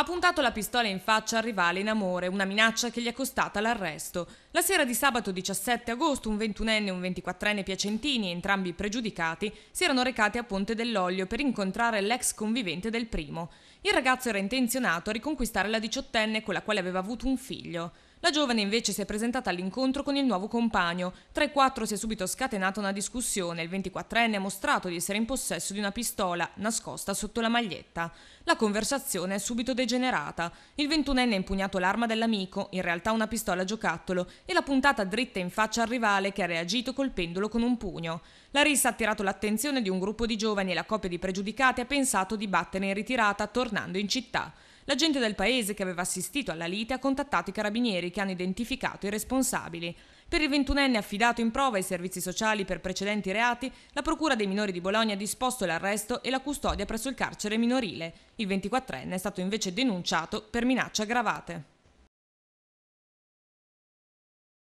Ha puntato la pistola in faccia al rivale in amore, una minaccia che gli è costata l'arresto. La sera di sabato 17 agosto un 21enne e un 24enne piacentini, entrambi pregiudicati, si erano recati a Ponte dell'Olio per incontrare l'ex convivente del primo. Il ragazzo era intenzionato a riconquistare la diciottenne con la quale aveva avuto un figlio. La giovane invece si è presentata all'incontro con il nuovo compagno. Tra i quattro si è subito scatenata una discussione. Il 24enne ha mostrato di essere in possesso di una pistola nascosta sotto la maglietta. La conversazione è subito degenerata degenerata. Il ventunenne ha impugnato l'arma dell'amico, in realtà una pistola giocattolo, e l'ha puntata dritta in faccia al rivale che ha reagito colpendolo con un pugno. La rissa ha attirato l'attenzione di un gruppo di giovani e la coppia di pregiudicati ha pensato di battere in ritirata tornando in città. La gente del paese che aveva assistito alla lite ha contattato i carabinieri che hanno identificato i responsabili. Per il 21enne affidato in prova ai servizi sociali per precedenti reati, la Procura dei minori di Bologna ha disposto l'arresto e la custodia presso il carcere minorile. Il 24enne è stato invece denunciato per minacce aggravate.